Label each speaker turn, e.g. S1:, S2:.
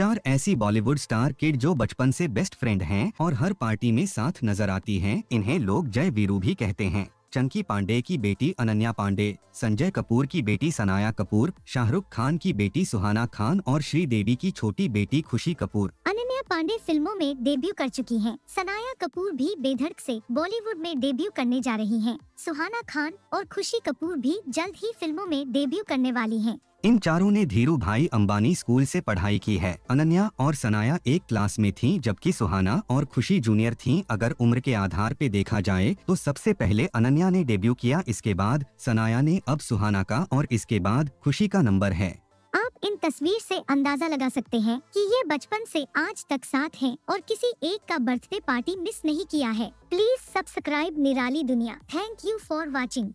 S1: चार ऐसी Bollywood star kid जो बचपन से बेस्ट फ्रेंड हैं और हर पार्टी में साथ नजर आती हैं इन्हें लोग जय वीरू भी कहते हैं चंकी पांडे की बेटी अनन्या पांडे संजय कपूर की बेटी सनाया कपूर शाहरुख खान की बेटी सुहाना खान और श्रीदेवी की छोटी बेटी खुशी कपूर
S2: पांडे फिल्मों में डेब्यू कर चुकी हैं। सनाया कपूर भी बेधड़क से बॉलीवुड में डेब्यू करने जा रही हैं। सुहाना खान और खुशी कपूर भी जल्द ही फिल्मों में डेब्यू करने वाली हैं।
S1: इन चारों ने धीरू भाई अम्बानी स्कूल से पढ़ाई की है अनन्या और सनाया एक क्लास में थीं जबकि सुहाना और खुशी जूनियर थीं अगर उम्र के आधार पे देखा जाए तो सबसे पहले अनन्या ने डेब्यू किया इसके बाद सनाया ने अब सुहाना का और इसके बाद खुशी का नंबर है
S2: इन तस्वीर से अंदाजा लगा सकते हैं कि ये बचपन से आज तक साथ हैं और किसी एक का बर्थडे पार्टी मिस नहीं किया है प्लीज सब्सक्राइब निराली दुनिया थैंक यू फॉर वॉचिंग